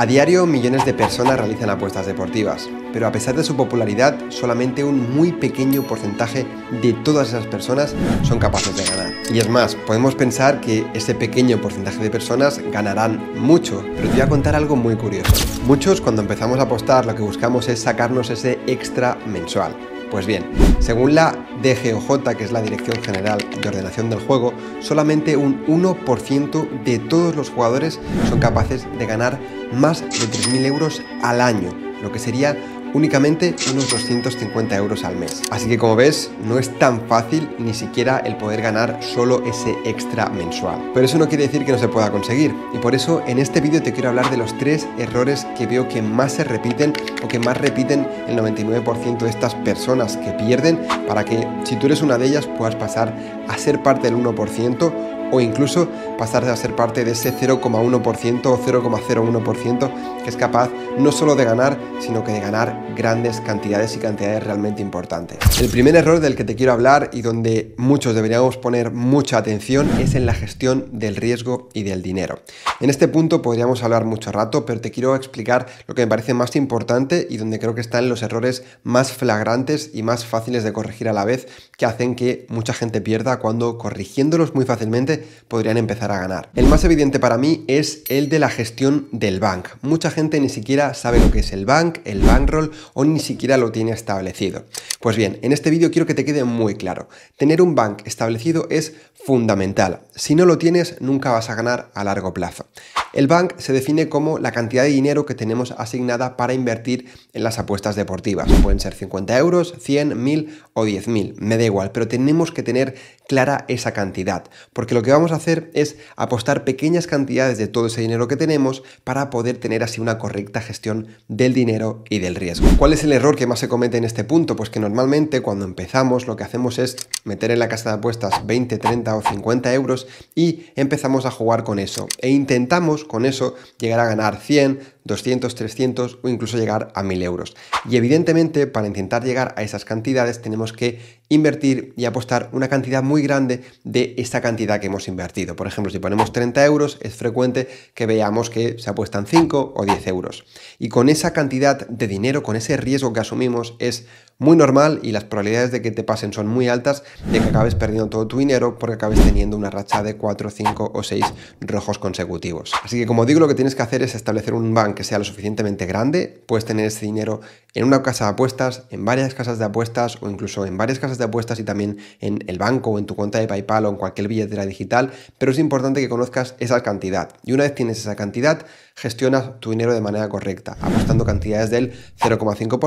A diario millones de personas realizan apuestas deportivas, pero a pesar de su popularidad, solamente un muy pequeño porcentaje de todas esas personas son capaces de ganar. Y es más, podemos pensar que ese pequeño porcentaje de personas ganarán mucho, pero te voy a contar algo muy curioso. Muchos cuando empezamos a apostar lo que buscamos es sacarnos ese extra mensual. Pues bien, según la DGOJ, que es la Dirección General de Ordenación del Juego, solamente un 1% de todos los jugadores son capaces de ganar más de 3.000 euros al año, lo que sería únicamente unos 250 euros al mes. Así que como ves, no es tan fácil ni siquiera el poder ganar solo ese extra mensual. Pero eso no quiere decir que no se pueda conseguir. Y por eso en este vídeo te quiero hablar de los tres errores que veo que más se repiten o que más repiten el 99% de estas personas que pierden para que si tú eres una de ellas puedas pasar a ser parte del 1% o incluso pasar a ser parte de ese 0,1% o 0,01% que es capaz no solo de ganar, sino que de ganar grandes cantidades y cantidades realmente importantes. El primer error del que te quiero hablar y donde muchos deberíamos poner mucha atención es en la gestión del riesgo y del dinero. En este punto podríamos hablar mucho rato, pero te quiero explicar lo que me parece más importante y donde creo que están los errores más flagrantes y más fáciles de corregir a la vez que hacen que mucha gente pierda cuando corrigiéndolos muy fácilmente podrían empezar a ganar. El más evidente para mí es el de la gestión del bank. Mucha gente ni siquiera sabe lo que es el bank, el bankroll o ni siquiera lo tiene establecido. Pues bien, en este vídeo quiero que te quede muy claro. Tener un bank establecido es fundamental. Si no lo tienes, nunca vas a ganar a largo plazo. El bank se define como la cantidad de dinero que tenemos asignada para invertir en las apuestas deportivas. Pueden ser 50 euros, 100, 1000 o 10.000, me da igual, pero tenemos que tener clara esa cantidad, porque lo que vamos a hacer es apostar pequeñas cantidades de todo ese dinero que tenemos para poder tener así una correcta gestión del dinero y del riesgo. ¿Cuál es el error que más se comete en este punto? Pues que normalmente cuando empezamos lo que hacemos es meter en la casa de apuestas 20, 30 o 50 euros y empezamos a jugar con eso. E intentamos con eso llegar a ganar 100, 200, 300 o incluso llegar a 1000 euros. Y evidentemente para intentar llegar a esas cantidades tenemos que invertir y apostar una cantidad muy grande de esa cantidad que hemos invertido. Por ejemplo, si ponemos 30 euros es frecuente que veamos que se apuestan 5 o 10 euros. Y con esa cantidad de dinero, con ese riesgo que asumimos es muy normal y las probabilidades de que te pasen son muy altas de que acabes perdiendo todo tu dinero porque acabes teniendo una racha de 4, 5 o 6 rojos consecutivos. Así que como digo, lo que tienes que hacer es establecer un bank que sea lo suficientemente grande, puedes tener ese dinero en una casa de apuestas, en varias casas de apuestas o incluso en varias casas de apuestas y también en el banco o en tu cuenta de PayPal o en cualquier billetera digital, pero es importante que conozcas esa cantidad. Y una vez tienes esa cantidad, gestionas tu dinero de manera correcta, apostando cantidades del 0,5%,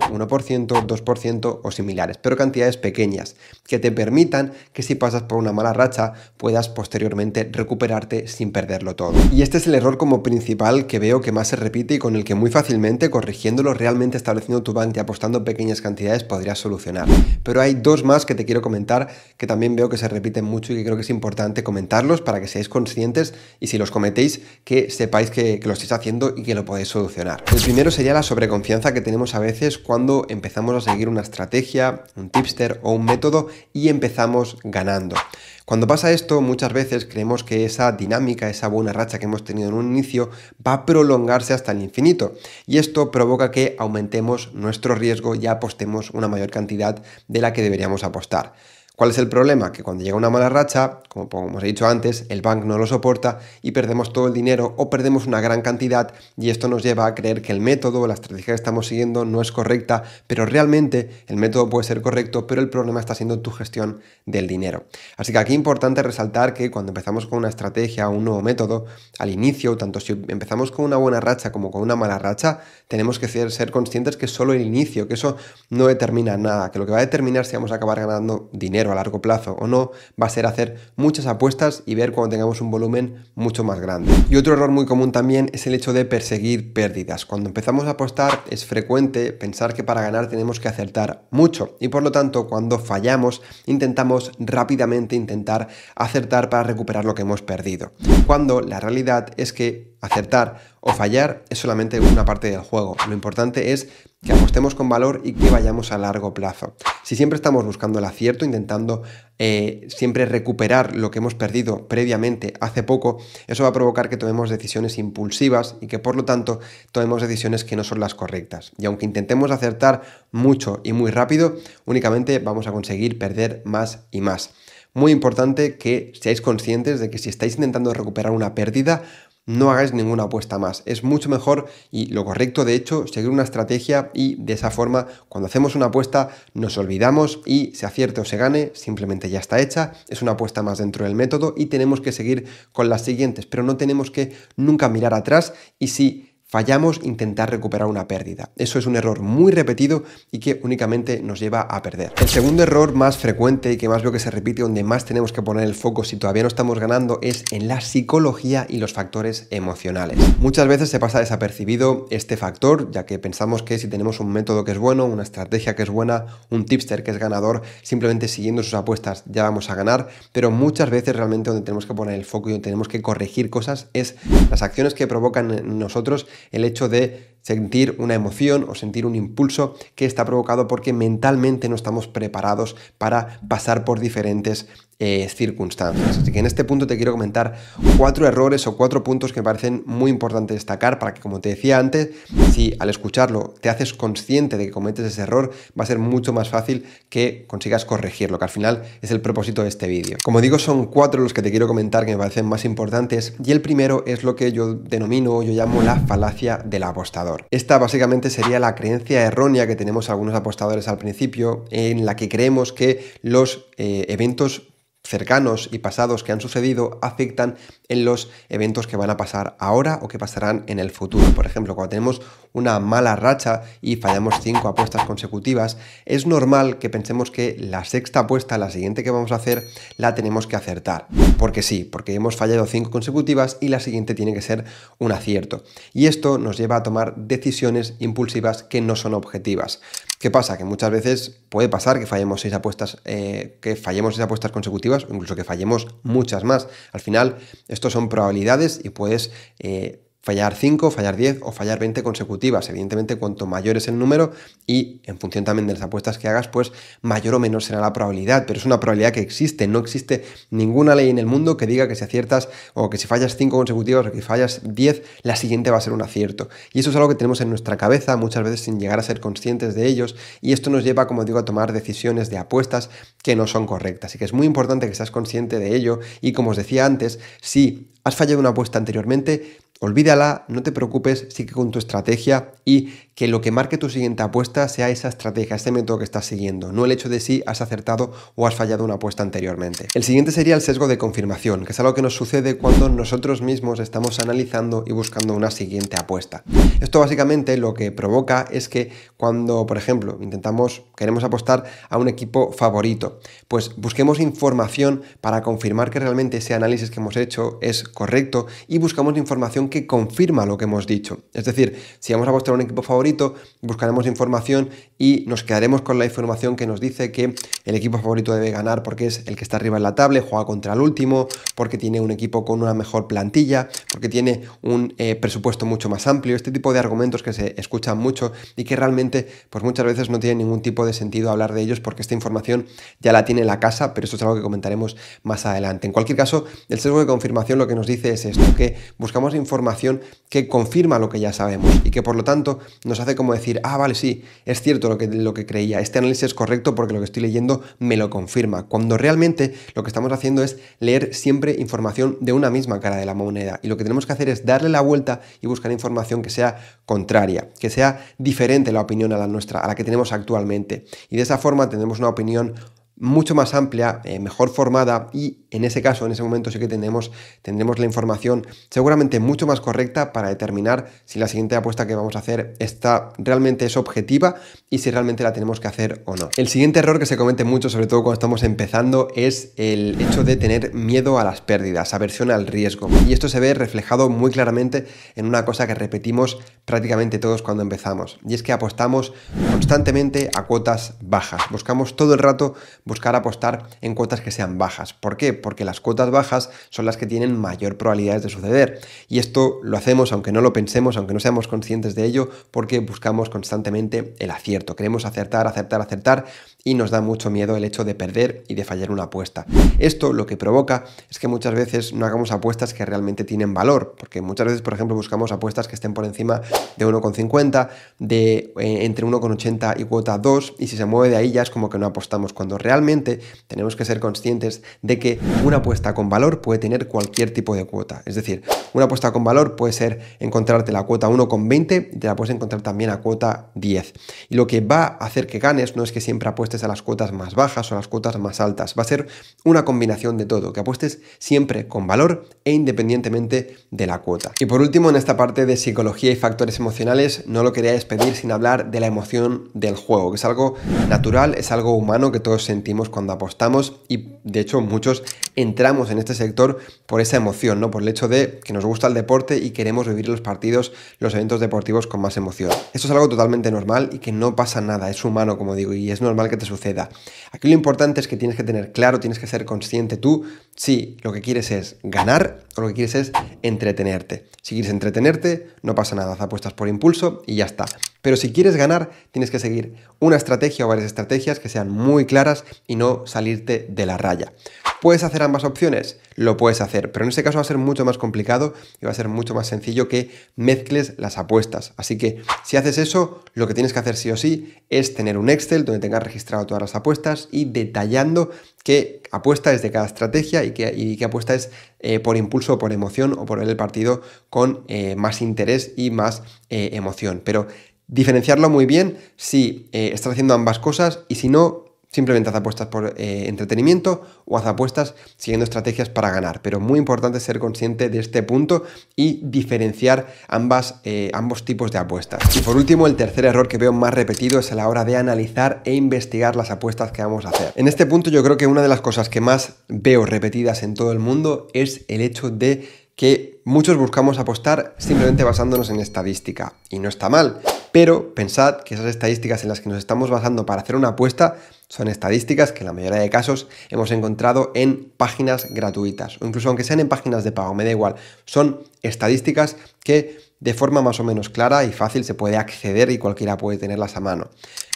1%, 2%, ciento o similares, pero cantidades pequeñas que te permitan que si pasas por una mala racha puedas posteriormente recuperarte sin perderlo todo. Y este es el error como principal que veo que más se repite y con el que muy fácilmente corrigiéndolo realmente estableciendo tu bank y apostando pequeñas cantidades podrías solucionar. Pero hay dos más que te quiero comentar que también veo que se repiten mucho y que creo que es importante comentarlos para que seáis conscientes y si los cometéis que sepáis que, que lo estáis haciendo y que lo podéis solucionar. El primero sería la sobreconfianza que tenemos a veces cuando empezamos a seguir una estrategia, un tipster o un método y empezamos ganando. Cuando pasa esto, muchas veces creemos que esa dinámica, esa buena racha que hemos tenido en un inicio, va a prolongarse hasta el infinito. Y esto provoca que aumentemos nuestro riesgo y apostemos una mayor cantidad de la que deberíamos apostar. ¿Cuál es el problema? Que cuando llega una mala racha, como, como os he dicho antes, el bank no lo soporta y perdemos todo el dinero o perdemos una gran cantidad y esto nos lleva a creer que el método o la estrategia que estamos siguiendo no es correcta, pero realmente el método puede ser correcto, pero el problema está siendo tu gestión del dinero. Así que aquí es importante resaltar que cuando empezamos con una estrategia o un nuevo método, al inicio, tanto si empezamos con una buena racha como con una mala racha, tenemos que ser, ser conscientes que solo el inicio, que eso no determina nada, que lo que va a determinar si vamos a acabar ganando dinero a largo plazo o no, va a ser hacer muchas apuestas y ver cuando tengamos un volumen mucho más grande. Y otro error muy común también es el hecho de perseguir pérdidas. Cuando empezamos a apostar es frecuente pensar que para ganar tenemos que acertar mucho y por lo tanto cuando fallamos intentamos rápidamente intentar acertar para recuperar lo que hemos perdido. Cuando la realidad es que Acertar o fallar es solamente una parte del juego. Lo importante es que apostemos con valor y que vayamos a largo plazo. Si siempre estamos buscando el acierto, intentando eh, siempre recuperar lo que hemos perdido previamente hace poco, eso va a provocar que tomemos decisiones impulsivas y que por lo tanto tomemos decisiones que no son las correctas. Y aunque intentemos acertar mucho y muy rápido, únicamente vamos a conseguir perder más y más. Muy importante que seáis conscientes de que si estáis intentando recuperar una pérdida, no hagáis ninguna apuesta más. Es mucho mejor y lo correcto, de hecho, seguir una estrategia y de esa forma, cuando hacemos una apuesta, nos olvidamos y se acierte o se gane, simplemente ya está hecha. Es una apuesta más dentro del método y tenemos que seguir con las siguientes, pero no tenemos que nunca mirar atrás y si a intentar recuperar una pérdida. Eso es un error muy repetido y que únicamente nos lleva a perder. El segundo error más frecuente y que más veo que se repite, donde más tenemos que poner el foco si todavía no estamos ganando, es en la psicología y los factores emocionales. Muchas veces se pasa desapercibido este factor, ya que pensamos que si tenemos un método que es bueno, una estrategia que es buena, un tipster que es ganador, simplemente siguiendo sus apuestas ya vamos a ganar, pero muchas veces realmente donde tenemos que poner el foco y donde tenemos que corregir cosas es las acciones que provocan en nosotros el hecho de sentir una emoción o sentir un impulso que está provocado porque mentalmente no estamos preparados para pasar por diferentes eh, circunstancias. Así que en este punto te quiero comentar cuatro errores o cuatro puntos que me parecen muy importantes destacar para que, como te decía antes, si al escucharlo te haces consciente de que cometes ese error, va a ser mucho más fácil que consigas corregirlo, que al final es el propósito de este vídeo. Como digo, son cuatro los que te quiero comentar que me parecen más importantes y el primero es lo que yo denomino, yo llamo la falacia del apostador. Esta básicamente sería la creencia errónea que tenemos algunos apostadores al principio, en la que creemos que los eh, eventos cercanos y pasados que han sucedido afectan en los eventos que van a pasar ahora o que pasarán en el futuro. Por ejemplo, cuando tenemos una mala racha y fallamos cinco apuestas consecutivas, es normal que pensemos que la sexta apuesta, la siguiente que vamos a hacer, la tenemos que acertar. Porque sí, porque hemos fallado cinco consecutivas y la siguiente tiene que ser un acierto. Y esto nos lleva a tomar decisiones impulsivas que no son objetivas. ¿Qué pasa? Que muchas veces puede pasar que fallemos seis apuestas, eh, que fallemos seis apuestas consecutivas, o incluso que fallemos muchas más. Al final, esto son probabilidades y puedes eh, fallar 5, fallar 10 o fallar 20 consecutivas. Evidentemente, cuanto mayor es el número y en función también de las apuestas que hagas, pues mayor o menor será la probabilidad, pero es una probabilidad que existe, no existe ninguna ley en el mundo que diga que si aciertas o que si fallas 5 consecutivas o que fallas 10, la siguiente va a ser un acierto. Y eso es algo que tenemos en nuestra cabeza muchas veces sin llegar a ser conscientes de ellos y esto nos lleva, como digo, a tomar decisiones de apuestas que no son correctas. Así que es muy importante que seas consciente de ello y como os decía antes, si has fallado una apuesta anteriormente, Olvídala, no te preocupes, sigue con tu estrategia y que lo que marque tu siguiente apuesta sea esa estrategia, ese método que estás siguiendo, no el hecho de si has acertado o has fallado una apuesta anteriormente. El siguiente sería el sesgo de confirmación, que es algo que nos sucede cuando nosotros mismos estamos analizando y buscando una siguiente apuesta. Esto básicamente lo que provoca es que cuando, por ejemplo, intentamos, queremos apostar a un equipo favorito, pues busquemos información para confirmar que realmente ese análisis que hemos hecho es correcto y buscamos información que confirma lo que hemos dicho. Es decir, si vamos a apostar un equipo favorito, buscaremos información y nos quedaremos con la información que nos dice que el equipo favorito debe ganar porque es el que está arriba en la tabla, juega contra el último, porque tiene un equipo con una mejor plantilla, porque tiene un eh, presupuesto mucho más amplio. Este tipo de argumentos que se escuchan mucho y que realmente, pues muchas veces no tiene ningún tipo de sentido hablar de ellos porque esta información ya la tiene la casa, pero eso es algo que comentaremos más adelante. En cualquier caso, el sesgo de confirmación lo que nos dice es esto, que buscamos información información que confirma lo que ya sabemos y que por lo tanto nos hace como decir, ah, vale, sí, es cierto lo que, lo que creía, este análisis es correcto porque lo que estoy leyendo me lo confirma, cuando realmente lo que estamos haciendo es leer siempre información de una misma cara de la moneda y lo que tenemos que hacer es darle la vuelta y buscar información que sea contraria, que sea diferente la opinión a la nuestra, a la que tenemos actualmente y de esa forma tendremos una opinión mucho más amplia, eh, mejor formada y en ese caso, en ese momento sí que tendremos, tendremos la información seguramente mucho más correcta para determinar si la siguiente apuesta que vamos a hacer está, realmente es objetiva y si realmente la tenemos que hacer o no. El siguiente error que se comete mucho, sobre todo cuando estamos empezando, es el hecho de tener miedo a las pérdidas, aversión al riesgo. Y esto se ve reflejado muy claramente en una cosa que repetimos prácticamente todos cuando empezamos. Y es que apostamos constantemente a cuotas bajas. Buscamos todo el rato buscar apostar en cuotas que sean bajas. ¿Por qué? Porque las cuotas bajas son las que tienen mayor probabilidades de suceder. Y esto lo hacemos aunque no lo pensemos, aunque no seamos conscientes de ello, porque buscamos constantemente el acierto. Queremos acertar, acertar, acertar y nos da mucho miedo el hecho de perder y de fallar una apuesta. Esto lo que provoca es que muchas veces no hagamos apuestas que realmente tienen valor, porque muchas veces, por ejemplo, buscamos apuestas que estén por encima de 1,50, de eh, entre 1,80 y cuota 2, y si se mueve de ahí ya es como que no apostamos cuando real realmente tenemos que ser conscientes de que una apuesta con valor puede tener cualquier tipo de cuota. Es decir, una apuesta con valor puede ser encontrarte la cuota 1,20 y te la puedes encontrar también a cuota 10. Y lo que va a hacer que ganes no es que siempre apuestes a las cuotas más bajas o a las cuotas más altas. Va a ser una combinación de todo, que apuestes siempre con valor e independientemente de la cuota. Y por último, en esta parte de psicología y factores emocionales, no lo quería despedir sin hablar de la emoción del juego, que es algo natural, es algo humano que todos sentimos cuando apostamos y de hecho muchos entramos en este sector por esa emoción, ¿no? Por el hecho de que nos gusta el deporte y queremos vivir los partidos, los eventos deportivos con más emoción. Esto es algo totalmente normal y que no pasa nada, es humano, como digo, y es normal que te suceda. Aquí lo importante es que tienes que tener claro, tienes que ser consciente tú si lo que quieres es ganar o lo que quieres es entretenerte. Si quieres entretenerte, no pasa nada, haz apuestas por impulso y ya está. Pero si quieres ganar, tienes que seguir una estrategia o varias estrategias que sean muy claras y no salirte de la raya. ¿Puedes hacer ambas opciones? Lo puedes hacer, pero en ese caso va a ser mucho más complicado y va a ser mucho más sencillo que mezcles las apuestas. Así que si haces eso, lo que tienes que hacer sí o sí es tener un Excel donde tengas registrado todas las apuestas y detallando qué apuesta es de cada estrategia y qué, apuesta es eh, por impulso o por emoción o por el partido con eh, más interés y más eh, emoción. Pero diferenciarlo muy bien si eh, estás haciendo ambas cosas y si no, simplemente haz apuestas por eh, entretenimiento o haz apuestas siguiendo estrategias para ganar. Pero muy importante ser consciente de este punto y diferenciar ambas, eh, ambos tipos de apuestas. Y por último, el tercer error que veo más repetido es a la hora de analizar e investigar las apuestas que vamos a hacer. En este punto yo creo que una de las cosas que más veo repetidas en todo el mundo es el hecho de que muchos buscamos apostar simplemente basándonos en estadística. Y no está mal. Pero pensad que esas estadísticas en las que nos estamos basando para hacer una apuesta son estadísticas que en la mayoría de casos hemos encontrado en páginas gratuitas o incluso aunque sean en páginas de pago, me da igual. Son estadísticas que de forma más o menos clara y fácil se puede acceder y cualquiera puede tenerlas a mano.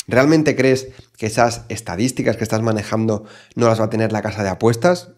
¿Realmente crees que esas estadísticas que estás manejando no las va a tener la casa de apuestas?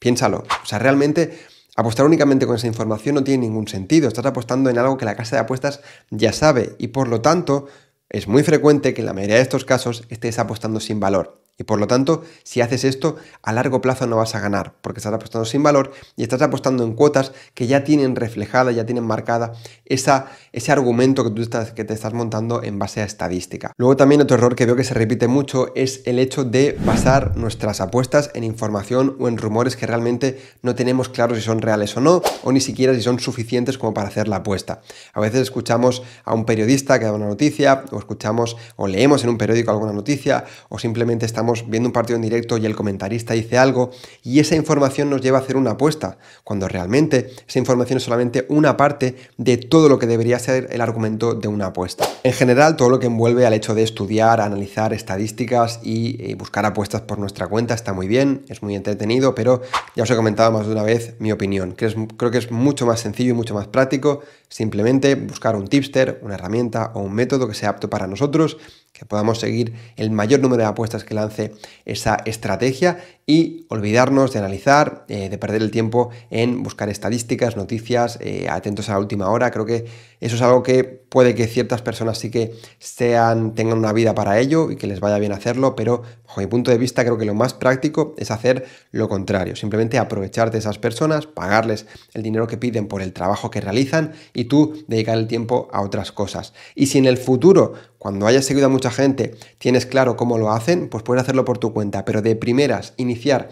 Piénsalo. O sea, realmente Apostar únicamente con esa información no tiene ningún sentido, estás apostando en algo que la casa de apuestas ya sabe y por lo tanto es muy frecuente que en la mayoría de estos casos estés apostando sin valor. Y por lo tanto, si haces esto, a largo plazo no vas a ganar, porque estás apostando sin valor y estás apostando en cuotas que ya tienen reflejada, ya tienen marcada esa, ese argumento que tú estás, que te estás montando en base a estadística. Luego también otro error que veo que se repite mucho es el hecho de basar nuestras apuestas en información o en rumores que realmente no tenemos claro si son reales o no, o ni siquiera si son suficientes como para hacer la apuesta. A veces escuchamos a un periodista que da una noticia, o escuchamos o leemos en un periódico alguna noticia, o simplemente estamos viendo un partido en directo y el comentarista dice algo y esa información nos lleva a hacer una apuesta, cuando realmente esa información es solamente una parte de todo lo que debería ser el argumento de una apuesta. En general, todo lo que envuelve al hecho de estudiar, analizar estadísticas y eh, buscar apuestas por nuestra cuenta está muy bien, es muy entretenido, pero ya os he comentado más de una vez mi opinión, creo que es mucho más sencillo y mucho más práctico simplemente buscar un tipster, una herramienta o un método que sea apto para nosotros que podamos seguir el mayor número de apuestas que lance esa estrategia y olvidarnos de analizar, eh, de perder el tiempo en buscar estadísticas, noticias, eh, atentos a la última hora. Creo que eso es algo que puede que ciertas personas sí que sean, tengan una vida para ello y que les vaya bien hacerlo, pero bajo mi punto de vista creo que lo más práctico es hacer lo contrario, simplemente aprovechar de esas personas, pagarles el dinero que piden por el trabajo que realizan y tú dedicar el tiempo a otras cosas. Y si en el futuro cuando hayas seguido a mucha gente, tienes claro cómo lo hacen, pues puedes hacerlo por tu cuenta, pero de primeras, iniciar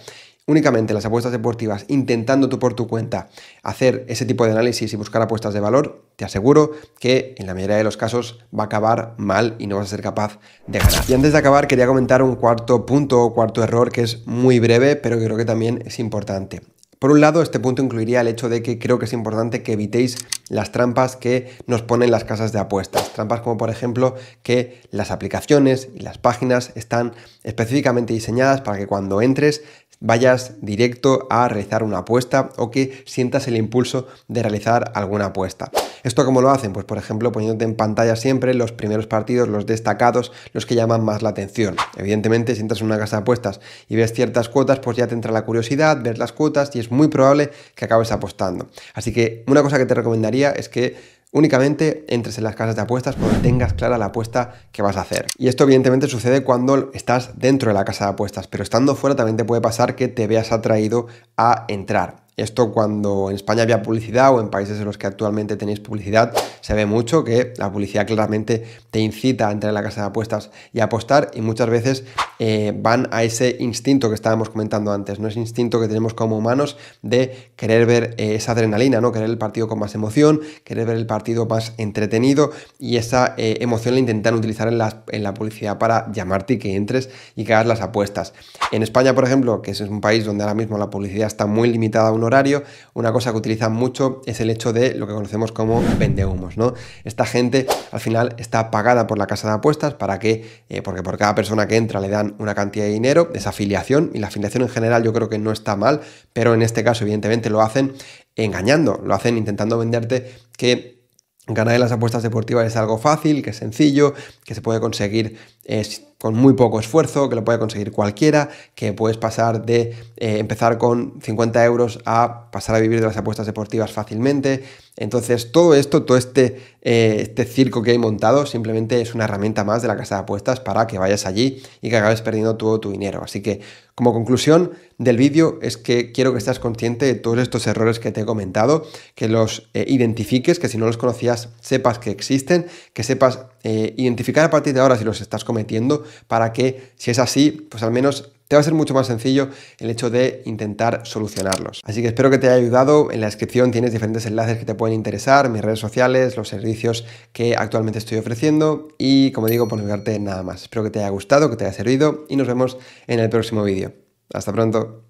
únicamente las apuestas deportivas intentando tú por tu cuenta hacer ese tipo de análisis y buscar apuestas de valor, te aseguro que en la mayoría de los casos va a acabar mal y no vas a ser capaz de ganar. Y antes de acabar quería comentar un cuarto punto o cuarto error que es muy breve pero que creo que también es importante. Por un lado, este punto incluiría el hecho de que creo que es importante que evitéis las trampas que nos ponen las casas de apuestas. Trampas como por ejemplo que las aplicaciones y las páginas están específicamente diseñadas para que cuando entres vayas directo a realizar una apuesta o que sientas el impulso de realizar alguna apuesta. ¿Esto cómo lo hacen? Pues por ejemplo poniéndote en pantalla siempre los primeros partidos, los destacados, los que llaman más la atención. Evidentemente si entras en una casa de apuestas y ves ciertas cuotas, pues ya te entra la curiosidad, ves las cuotas y es muy probable que acabes apostando. Así que una cosa que te recomendaría es que Únicamente entres en las casas de apuestas cuando tengas clara la apuesta que vas a hacer. Y esto evidentemente sucede cuando estás dentro de la casa de apuestas, pero estando fuera también te puede pasar que te veas atraído a entrar. Esto cuando en España había publicidad o en países en los que actualmente tenéis publicidad, se ve mucho que la publicidad claramente te incita a entrar en la casa de apuestas y apostar y muchas veces eh, van a ese instinto que estábamos comentando antes, ¿no? es instinto que tenemos como humanos de querer ver eh, esa adrenalina, ¿no? Querer el partido con más emoción, querer ver el partido más entretenido y esa eh, emoción la intentan utilizar en la, en publicidad para llamarte y que entres y que hagas las apuestas. En España, por ejemplo, que es un país donde ahora mismo la publicidad está muy limitada a horario, una cosa que utilizan mucho es el hecho de lo que conocemos como vendehumos, ¿no? Esta gente al final está pagada por la casa de apuestas para que, eh, porque por cada persona que entra le dan una cantidad de dinero, esa afiliación, y la afiliación en general yo creo que no está mal, pero en este caso evidentemente lo hacen engañando, lo hacen intentando venderte que Ganar en las apuestas deportivas es algo fácil, que es sencillo, que se puede conseguir es con muy poco esfuerzo, que lo puede conseguir cualquiera, que puedes pasar de eh, empezar con 50 euros a pasar a vivir de las apuestas deportivas fácilmente. Entonces, todo esto, todo este, eh, este circo que he montado, simplemente es una herramienta más de la casa de apuestas para que vayas allí y que acabes perdiendo todo tu dinero. Así que, como conclusión del vídeo, es que quiero que estés consciente de todos estos errores que te he comentado, que los eh, identifiques, que si no los conocías, sepas que existen, que sepas eh, identificar a partir de ahora si los estás cometiendo para que si es así, pues al menos te va a ser mucho más sencillo el hecho de intentar solucionarlos. Así que espero que te haya ayudado. En la descripción tienes diferentes enlaces que te pueden interesar, mis redes sociales, los servicios que actualmente estoy ofreciendo y como digo, por no nada más. Espero que te haya gustado, que te haya servido y nos vemos en el próximo vídeo. Hasta pronto.